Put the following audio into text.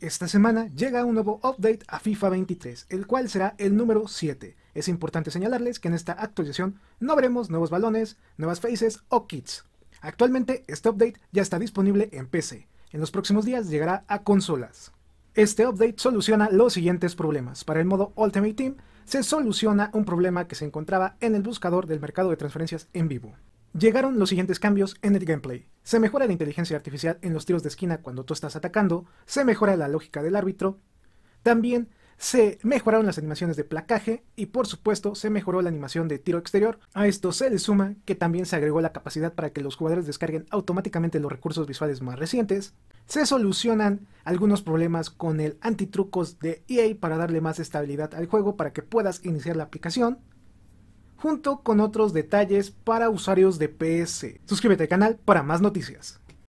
esta semana llega un nuevo update a FIFA 23, el cual será el número 7. Es importante señalarles que en esta actualización no veremos nuevos balones, nuevas faces o kits. Actualmente este update ya está disponible en PC. En los próximos días llegará a consolas. Este update soluciona los siguientes problemas. Para el modo Ultimate Team se soluciona un problema que se encontraba en el buscador del mercado de transferencias en vivo. Llegaron los siguientes cambios en el gameplay. Se mejora la inteligencia artificial en los tiros de esquina cuando tú estás atacando, se mejora la lógica del árbitro, también se mejoraron las animaciones de placaje y por supuesto se mejoró la animación de tiro exterior. A esto se le suma que también se agregó la capacidad para que los jugadores descarguen automáticamente los recursos visuales más recientes. Se solucionan algunos problemas con el antitrucos de EA para darle más estabilidad al juego para que puedas iniciar la aplicación junto con otros detalles para usuarios de PS. Suscríbete al canal para más noticias.